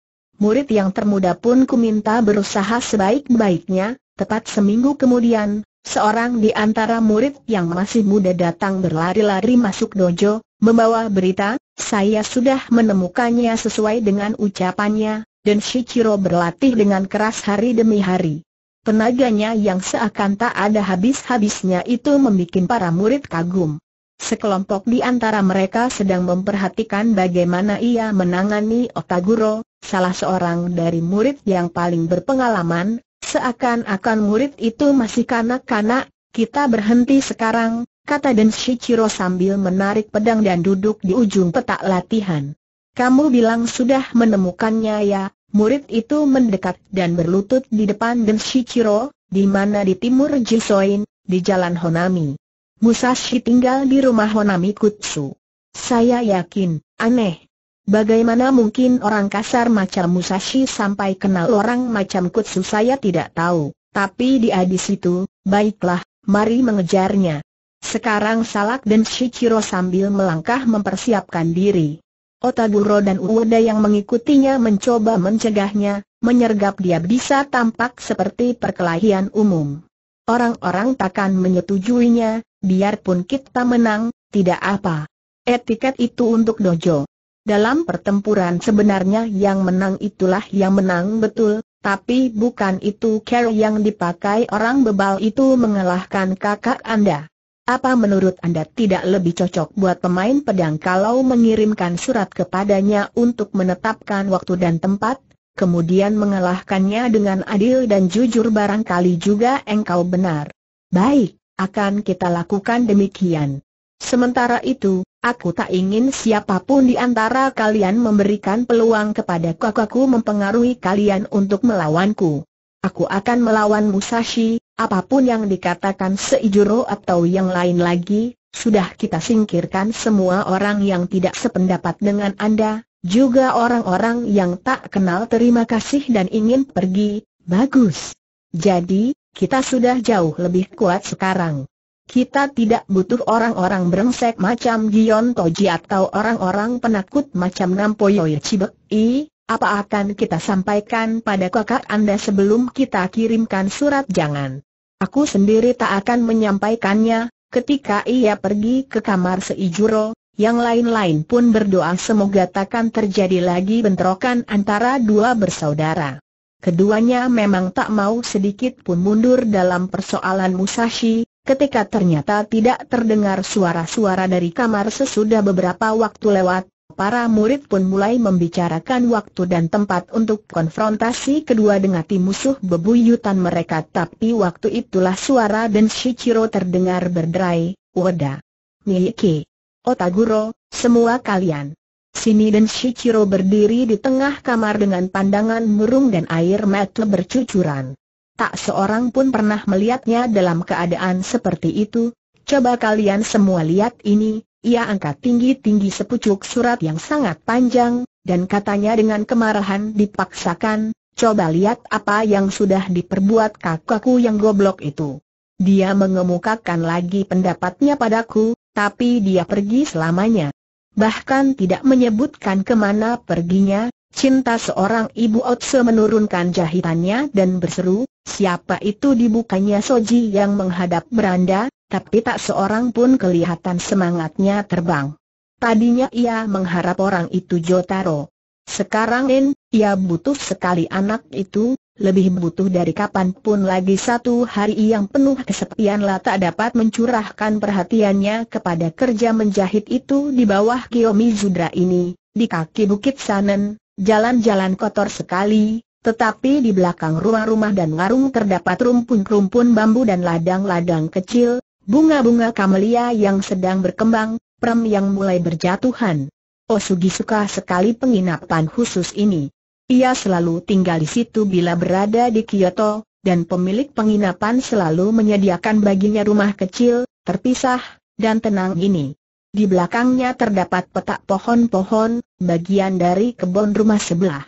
murid yang termuda pun kuminta berusaha sebaik-baiknya, tepat seminggu kemudian, seorang di antara murid yang masih muda datang berlari-lari masuk dojo, membawa berita, saya sudah menemukannya sesuai dengan ucapannya, dan Shichiro berlatih dengan keras hari demi hari. Tenaganya yang seakan tak ada habis-habisnya itu membuat para murid kagum. Sekelompok di antara mereka sedang memperhatikan bagaimana ia menangani Otaguro, salah seorang dari murid yang paling berpengalaman, seakan-akan murid itu masih kanak-kanak, kita berhenti sekarang, kata Den Shichiro sambil menarik pedang dan duduk di ujung petak latihan. Kamu bilang sudah menemukannya ya, murid itu mendekat dan berlutut di depan Den Shichiro, di mana di timur Jisoin, di jalan Honami. Musashi tinggal di rumah Honami Kutsu. Saya yakin, aneh, Bagaimana mungkin orang kasar macam Musashi sampai kenal orang macam Kutsu saya tidak tahu, tapi di di situ, baiklah, mari mengejarnya. Sekarang Salak dan Shichiro sambil melangkah mempersiapkan diri. Otaguro dan Ueda yang mengikutinya mencoba mencegahnya, menyergap dia bisa tampak seperti perkelahian umum. Orang-orang takkan menyetujuinya, biarpun kita menang, tidak apa. Etiket itu untuk dojo. Dalam pertempuran sebenarnya yang menang itulah yang menang betul, tapi bukan itu cara yang dipakai orang bebal itu mengalahkan kakak Anda. Apa menurut Anda tidak lebih cocok buat pemain pedang kalau mengirimkan surat kepadanya untuk menetapkan waktu dan tempat, kemudian mengalahkannya dengan adil dan jujur barangkali juga engkau benar. Baik, akan kita lakukan demikian. Sementara itu, Aku tak ingin siapapun di antara kalian memberikan peluang kepada kakakku mempengaruhi kalian untuk melawanku. Aku akan melawan Musashi, apapun yang dikatakan Seijuro atau yang lain lagi, sudah kita singkirkan semua orang yang tidak sependapat dengan Anda, juga orang-orang yang tak kenal terima kasih dan ingin pergi, bagus. Jadi, kita sudah jauh lebih kuat sekarang. Kita tidak butuh orang-orang brengsek macam Gion Toji atau orang-orang penakut macam Nampoyoy Cibek I. Apa akan kita sampaikan pada kakak Anda sebelum kita kirimkan surat jangan? Aku sendiri tak akan menyampaikannya, ketika ia pergi ke kamar Seijuro, yang lain-lain pun berdoa semoga takkan terjadi lagi bentrokan antara dua bersaudara. Keduanya memang tak mau sedikit pun mundur dalam persoalan Musashi, ketika ternyata tidak terdengar suara-suara dari kamar sesudah beberapa waktu lewat, para murid pun mulai membicarakan waktu dan tempat untuk konfrontasi kedua dengan tim musuh bebuyutan mereka tapi waktu itulah suara dan Shichiro terdengar berderai, Woda, Miyake, Otaguro, semua kalian. Sini dan Shichiro berdiri di tengah kamar dengan pandangan murung dan air mata bercucuran tak seorang pun pernah melihatnya dalam keadaan seperti itu. Coba kalian semua lihat ini, ia angkat tinggi-tinggi sepucuk surat yang sangat panjang, dan katanya dengan kemarahan dipaksakan, coba lihat apa yang sudah diperbuat kakakku yang goblok itu. Dia mengemukakan lagi pendapatnya padaku, tapi dia pergi selamanya. Bahkan tidak menyebutkan kemana perginya, cinta seorang ibu Otse menurunkan jahitannya dan berseru, Siapa itu dibukanya Soji yang menghadap beranda, tapi tak seorang pun kelihatan semangatnya terbang. Tadinya ia mengharap orang itu Jotaro. Sekarang in, ia butuh sekali anak itu, lebih butuh dari kapanpun lagi satu hari yang penuh kesepianlah tak dapat mencurahkan perhatiannya kepada kerja menjahit itu di bawah Kiyomi Zudra ini, di kaki Bukit Sanen, jalan-jalan kotor sekali, tetapi di belakang rumah-rumah dan ngarung terdapat rumpun-rumpun bambu dan ladang-ladang kecil, bunga-bunga kamelia yang sedang berkembang, prem yang mulai berjatuhan. Osugi suka sekali penginapan khusus ini. Ia selalu tinggal di situ bila berada di Kyoto, dan pemilik penginapan selalu menyediakan baginya rumah kecil, terpisah, dan tenang ini. Di belakangnya terdapat petak pohon-pohon, bagian dari kebun rumah sebelah.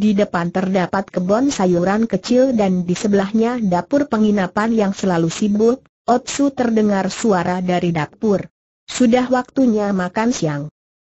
Di depan terdapat kebun sayuran kecil dan di sebelahnya dapur penginapan yang selalu sibuk, Otsu terdengar suara dari dapur. Sudah waktunya makan siang.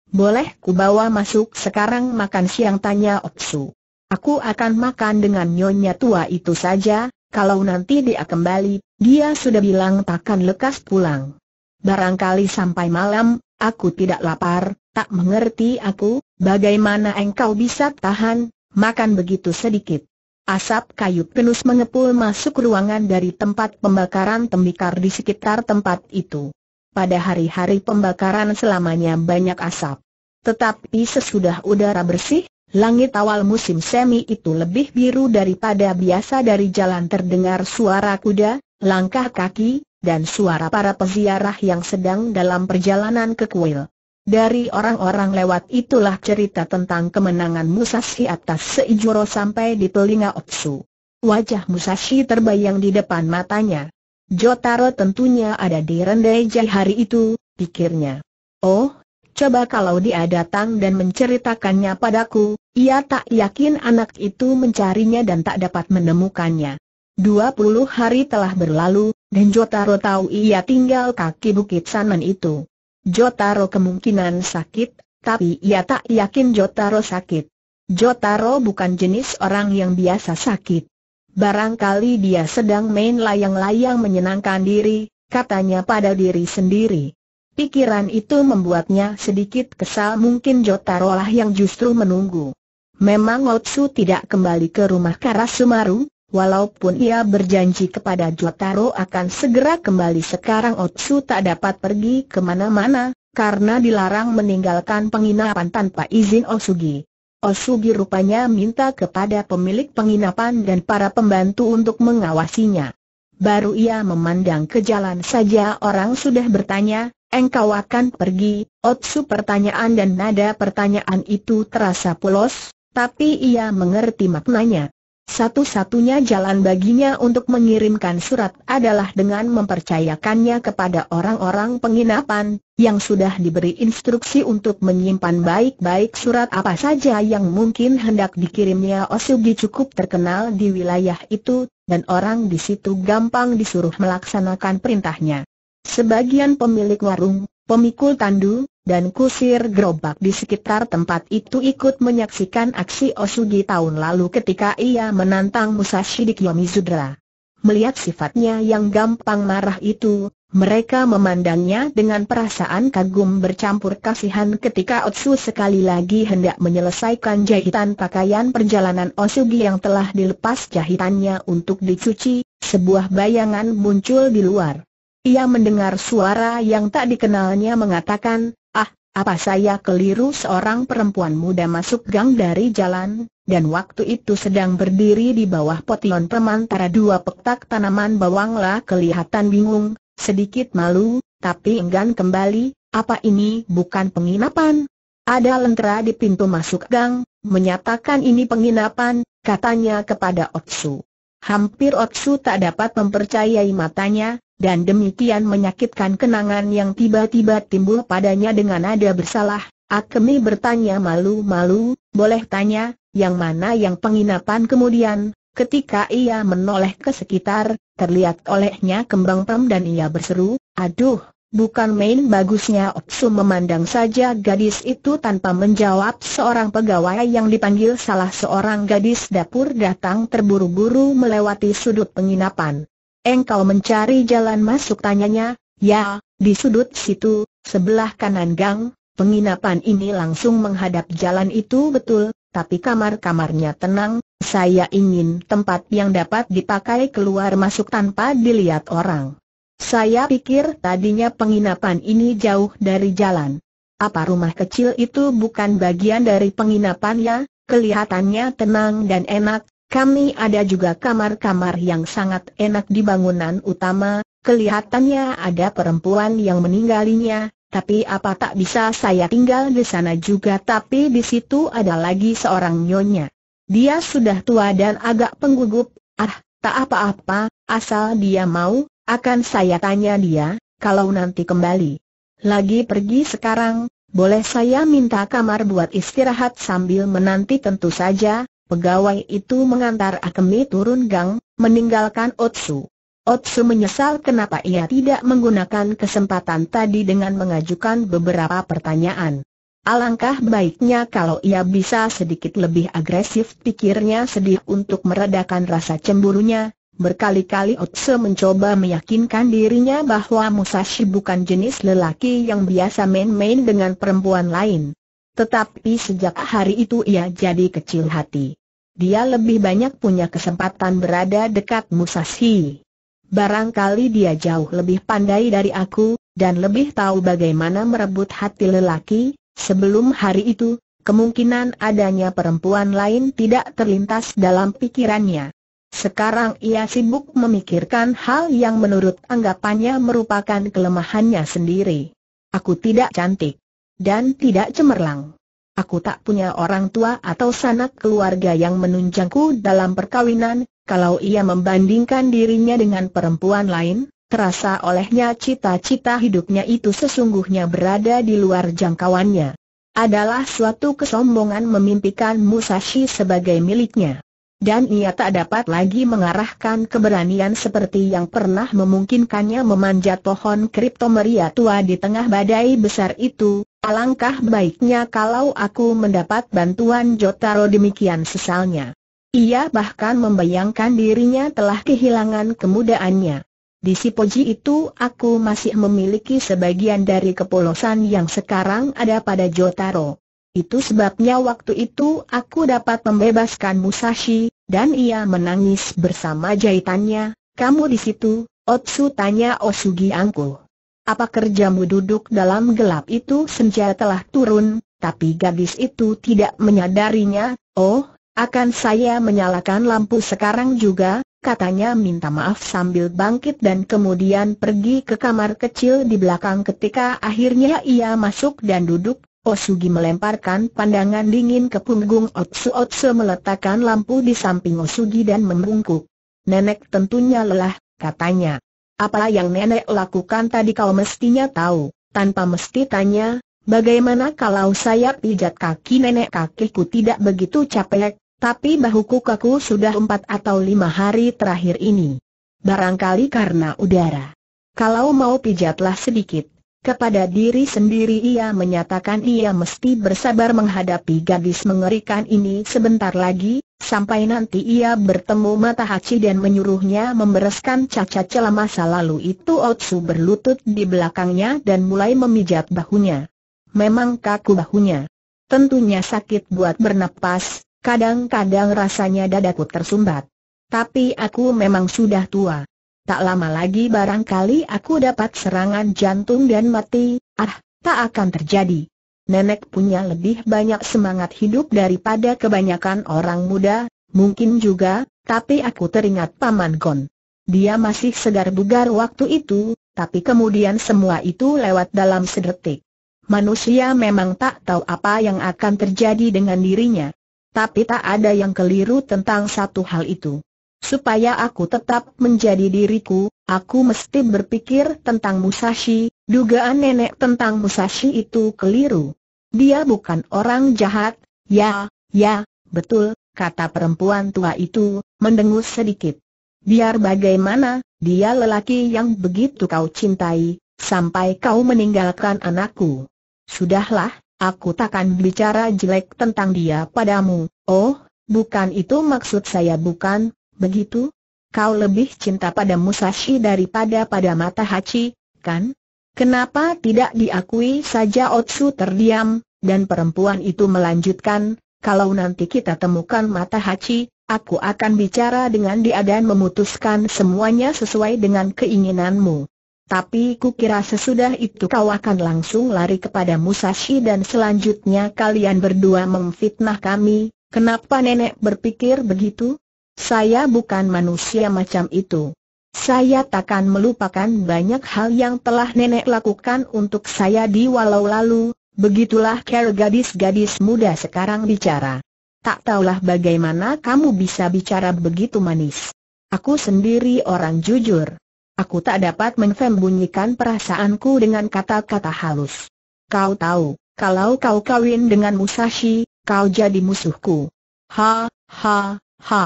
Boleh ku bawa masuk sekarang makan siang tanya Otsu. Aku akan makan dengan nyonya tua itu saja, kalau nanti dia kembali, dia sudah bilang takkan lekas pulang. Barangkali sampai malam, aku tidak lapar, tak mengerti aku, bagaimana engkau bisa tahan, makan begitu sedikit. Asap kayu penus mengepul masuk ruangan dari tempat pembakaran tembikar di sekitar tempat itu. Pada hari-hari pembakaran selamanya banyak asap. Tetapi sesudah udara bersih, langit awal musim semi itu lebih biru daripada biasa dari jalan terdengar suara kuda, langkah kaki, dan suara para peziarah yang sedang dalam perjalanan ke kuil. Dari orang-orang lewat itulah cerita tentang kemenangan Musashi atas Seijuro sampai di telinga Otsu. Wajah Musashi terbayang di depan matanya. Jotaro tentunya ada di Rendai hari itu, pikirnya. Oh, coba kalau dia datang dan menceritakannya padaku, ia tak yakin anak itu mencarinya dan tak dapat menemukannya. Dua puluh hari telah berlalu, dan Jotaro tahu ia tinggal kaki bukit Sanan itu. Jotaro kemungkinan sakit, tapi ia tak yakin Jotaro sakit. Jotaro bukan jenis orang yang biasa sakit. Barangkali dia sedang main layang-layang menyenangkan diri, katanya pada diri sendiri. Pikiran itu membuatnya sedikit kesal mungkin Jotaro lah yang justru menunggu. Memang Otsu tidak kembali ke rumah Karasumaru, Walaupun ia berjanji kepada Jotaro akan segera kembali sekarang Otsu tak dapat pergi kemana-mana, karena dilarang meninggalkan penginapan tanpa izin Osugi. Osugi rupanya minta kepada pemilik penginapan dan para pembantu untuk mengawasinya. Baru ia memandang ke jalan saja orang sudah bertanya, engkau akan pergi, Otsu pertanyaan dan nada pertanyaan itu terasa polos, tapi ia mengerti maknanya. Satu-satunya jalan baginya untuk mengirimkan surat adalah dengan mempercayakannya kepada orang-orang penginapan, yang sudah diberi instruksi untuk menyimpan baik-baik surat apa saja yang mungkin hendak dikirimnya Osugi cukup terkenal di wilayah itu, dan orang di situ gampang disuruh melaksanakan perintahnya. Sebagian pemilik warung, pemikul tandu, dan kusir gerobak di sekitar tempat itu ikut menyaksikan aksi Osugi tahun lalu ketika ia menantang Musashi di Kyomizudra. Melihat sifatnya yang gampang marah itu, mereka memandangnya dengan perasaan kagum bercampur kasihan ketika Otsu sekali lagi hendak menyelesaikan jahitan pakaian perjalanan Osugi yang telah dilepas jahitannya untuk dicuci, sebuah bayangan muncul di luar. Ia mendengar suara yang tak dikenalnya mengatakan, ah, apa saya keliru seorang perempuan muda masuk gang dari jalan, dan waktu itu sedang berdiri di bawah potion pemantara dua petak tanaman bawanglah kelihatan bingung, sedikit malu, tapi enggan kembali, apa ini bukan penginapan? Ada lentera di pintu masuk gang, menyatakan ini penginapan, katanya kepada Otsu. Hampir Otsu tak dapat mempercayai matanya, dan demikian menyakitkan kenangan yang tiba-tiba timbul padanya dengan nada bersalah, Akemi bertanya malu-malu, boleh tanya, yang mana yang penginapan kemudian, Ketika ia menoleh ke sekitar, terlihat olehnya kembang pem dan ia berseru, aduh, bukan main bagusnya Opsu memandang saja gadis itu tanpa menjawab seorang pegawai yang dipanggil salah seorang gadis dapur datang terburu-buru melewati sudut penginapan. Engkau mencari jalan masuk tanyanya, ya, di sudut situ, sebelah kanan gang, penginapan ini langsung menghadap jalan itu betul, tapi kamar-kamarnya tenang, saya ingin tempat yang dapat dipakai keluar masuk tanpa dilihat orang. Saya pikir tadinya penginapan ini jauh dari jalan. Apa rumah kecil itu bukan bagian dari penginapan ya? Kelihatannya tenang dan enak, kami ada juga kamar-kamar yang sangat enak di bangunan utama, kelihatannya ada perempuan yang meninggalinya, tapi apa tak bisa saya tinggal di sana juga tapi di situ ada lagi seorang nyonya. Dia sudah tua dan agak penggugup, ah, tak apa-apa, asal dia mau, akan saya tanya dia, kalau nanti kembali. Lagi pergi sekarang, boleh saya minta kamar buat istirahat sambil menanti tentu saja, Pegawai itu mengantar Akemi turun gang, meninggalkan Otsu. Otsu menyesal kenapa ia tidak menggunakan kesempatan tadi dengan mengajukan beberapa pertanyaan. Alangkah baiknya kalau ia bisa sedikit lebih agresif pikirnya sedih untuk meredakan rasa cemburunya. Berkali-kali Otsu mencoba meyakinkan dirinya bahwa Musashi bukan jenis lelaki yang biasa main-main dengan perempuan lain. Tetapi sejak hari itu ia jadi kecil hati. Dia lebih banyak punya kesempatan berada dekat Musashi. Barangkali dia jauh lebih pandai dari aku, dan lebih tahu bagaimana merebut hati lelaki, sebelum hari itu, kemungkinan adanya perempuan lain tidak terlintas dalam pikirannya. Sekarang ia sibuk memikirkan hal yang menurut anggapannya merupakan kelemahannya sendiri. Aku tidak cantik dan tidak cemerlang. Aku tak punya orang tua atau sanak keluarga yang menunjangku dalam perkawinan, kalau ia membandingkan dirinya dengan perempuan lain, terasa olehnya cita-cita hidupnya itu sesungguhnya berada di luar jangkauannya. Adalah suatu kesombongan memimpikan Musashi sebagai miliknya. Dan ia tak dapat lagi mengarahkan keberanian seperti yang pernah memungkinkannya memanjat pohon kriptomeria tua di tengah badai besar itu, Alangkah baiknya kalau aku mendapat bantuan Jotaro demikian sesalnya. Ia bahkan membayangkan dirinya telah kehilangan kemudaannya. Di Sipoji itu aku masih memiliki sebagian dari kepolosan yang sekarang ada pada Jotaro. Itu sebabnya waktu itu aku dapat membebaskan Musashi, dan ia menangis bersama jahitannya, kamu di situ, Otsu tanya Osugi Angkuh. Apa kerjamu duduk dalam gelap itu senja telah turun, tapi gadis itu tidak menyadarinya, oh, akan saya menyalakan lampu sekarang juga, katanya minta maaf sambil bangkit dan kemudian pergi ke kamar kecil di belakang ketika akhirnya ia masuk dan duduk, Osugi melemparkan pandangan dingin ke punggung Otsu Otsu meletakkan lampu di samping Osugi dan membungkuk. Nenek tentunya lelah, katanya. Apa yang nenek lakukan tadi kau mestinya tahu, tanpa mesti tanya, bagaimana kalau saya pijat kaki nenek kakiku tidak begitu capek, tapi bahuku kaku sudah empat atau lima hari terakhir ini. Barangkali karena udara. Kalau mau pijatlah sedikit. Kepada diri sendiri ia menyatakan ia mesti bersabar menghadapi gadis mengerikan ini sebentar lagi, sampai nanti ia bertemu mata Hachi dan menyuruhnya membereskan cacat celah masa lalu itu Otsu berlutut di belakangnya dan mulai memijat bahunya. Memang kaku bahunya. Tentunya sakit buat bernapas, kadang-kadang rasanya dadaku tersumbat. Tapi aku memang sudah tua. Tak lama lagi barangkali aku dapat serangan jantung dan mati, ah, tak akan terjadi nenek punya lebih banyak semangat hidup daripada kebanyakan orang muda, mungkin juga, tapi aku teringat Paman Kon. Dia masih segar bugar waktu itu, tapi kemudian semua itu lewat dalam sedetik. Manusia memang tak tahu apa yang akan terjadi dengan dirinya. Tapi tak ada yang keliru tentang satu hal itu. Supaya aku tetap menjadi diriku, aku mesti berpikir tentang Musashi, dugaan nenek tentang Musashi itu keliru. Dia bukan orang jahat, ya, ya, betul, kata perempuan tua itu, mendengus sedikit. Biar bagaimana, dia lelaki yang begitu kau cintai, sampai kau meninggalkan anakku. Sudahlah, aku takkan bicara jelek tentang dia padamu, oh, bukan itu maksud saya bukan, begitu? Kau lebih cinta pada Musashi daripada pada Mata Hachi, kan? Kenapa tidak diakui saja Otsu terdiam, dan perempuan itu melanjutkan, kalau nanti kita temukan mata Hachi, aku akan bicara dengan dia dan memutuskan semuanya sesuai dengan keinginanmu. Tapi kukira sesudah itu kau akan langsung lari kepada Musashi dan selanjutnya kalian berdua memfitnah kami, kenapa nenek berpikir begitu? Saya bukan manusia macam itu. Saya takkan melupakan banyak hal yang telah nenek lakukan untuk saya di walau lalu, begitulah cara gadis-gadis muda sekarang bicara. Tak tahulah bagaimana kamu bisa bicara begitu manis. Aku sendiri orang jujur. Aku tak dapat menfembunyikan perasaanku dengan kata-kata halus. Kau tahu, kalau kau kawin dengan Musashi, kau jadi musuhku. Ha, ha, ha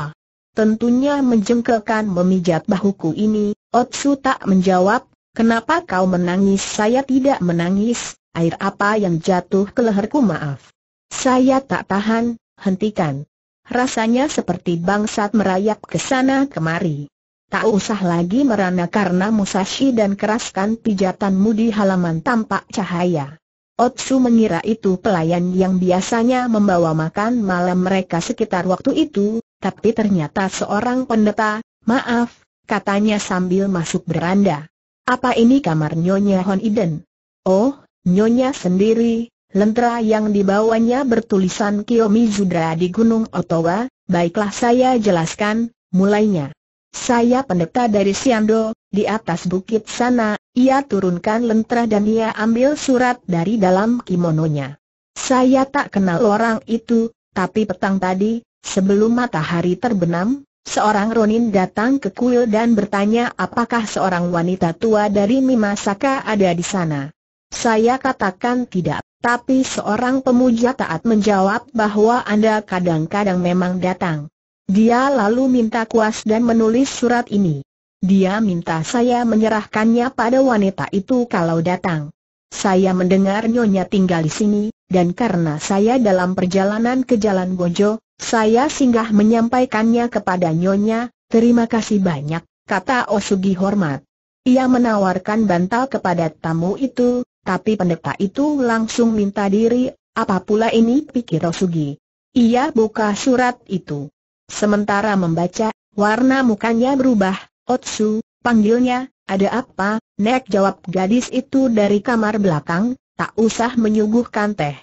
tentunya menjengkelkan memijat bahuku ini, Otsu tak menjawab, kenapa kau menangis saya tidak menangis, air apa yang jatuh ke leherku maaf. Saya tak tahan, hentikan. Rasanya seperti bangsat merayap ke sana kemari. Tak usah lagi merana karena Musashi dan keraskan pijatanmu di halaman tampak cahaya. Otsu mengira itu pelayan yang biasanya membawa makan malam mereka sekitar waktu itu, tapi ternyata seorang pendeta, maaf, katanya sambil masuk beranda. Apa ini kamar Nyonya Hon Iden? Oh, Nyonya sendiri, lentera yang dibawanya bertulisan Kiyomizudra di Gunung Ottawa, baiklah saya jelaskan, mulainya. Saya pendeta dari Siando, di atas bukit sana, ia turunkan lentera dan ia ambil surat dari dalam kimononya. Saya tak kenal orang itu, tapi petang tadi, Sebelum matahari terbenam, seorang Ronin datang ke kuil dan bertanya apakah seorang wanita tua dari Mimasaka ada di sana. Saya katakan tidak, tapi seorang pemuja taat menjawab bahwa Anda kadang-kadang memang datang. Dia lalu minta kuas dan menulis surat ini. Dia minta saya menyerahkannya pada wanita itu kalau datang. Saya mendengar Nyonya tinggal di sini, dan karena saya dalam perjalanan ke Jalan Gojo. Saya singgah menyampaikannya kepada Nyonya, terima kasih banyak, kata Osugi hormat. Ia menawarkan bantal kepada tamu itu, tapi pendeta itu langsung minta diri, apa pula ini pikir Osugi. Ia buka surat itu. Sementara membaca, warna mukanya berubah, Otsu, panggilnya, ada apa, Nek jawab gadis itu dari kamar belakang, tak usah menyuguhkan teh.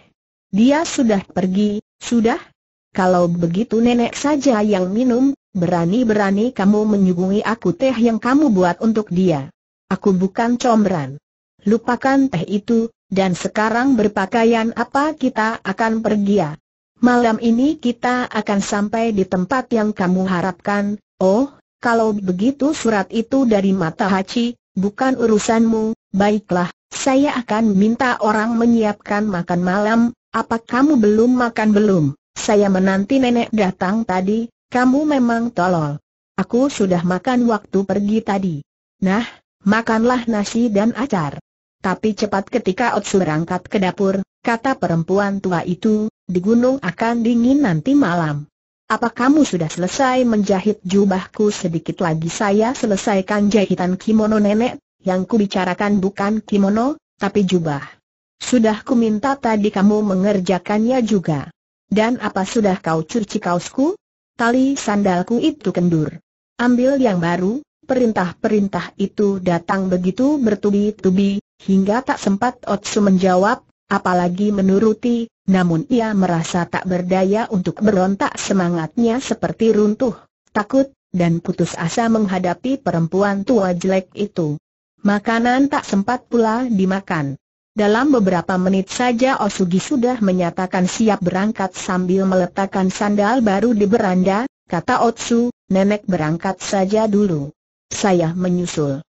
Dia sudah pergi, sudah, kalau begitu nenek saja yang minum, berani-berani kamu menyuguhi aku teh yang kamu buat untuk dia. Aku bukan combran. Lupakan teh itu, dan sekarang berpakaian apa kita akan pergi ya. Malam ini kita akan sampai di tempat yang kamu harapkan, oh, kalau begitu surat itu dari Mata Haji, bukan urusanmu, baiklah, saya akan minta orang menyiapkan makan malam, apa kamu belum makan belum? Saya menanti nenek datang tadi, kamu memang tolol. Aku sudah makan waktu pergi tadi. Nah, makanlah nasi dan acar. Tapi cepat ketika Otsu berangkat ke dapur, kata perempuan tua itu, di gunung akan dingin nanti malam. Apa kamu sudah selesai menjahit jubahku sedikit lagi saya selesaikan jahitan kimono nenek, yang kubicarakan bukan kimono, tapi jubah. Sudah ku minta tadi kamu mengerjakannya juga. Dan apa sudah kau cuci kausku? Tali sandalku itu kendur. Ambil yang baru, perintah-perintah itu datang begitu bertubi-tubi, hingga tak sempat Otsu menjawab, apalagi menuruti, namun ia merasa tak berdaya untuk berontak semangatnya seperti runtuh, takut, dan putus asa menghadapi perempuan tua jelek itu. Makanan tak sempat pula dimakan. Dalam beberapa menit saja Osugi sudah menyatakan siap berangkat sambil meletakkan sandal baru di beranda, kata Otsu, nenek berangkat saja dulu. Saya menyusul.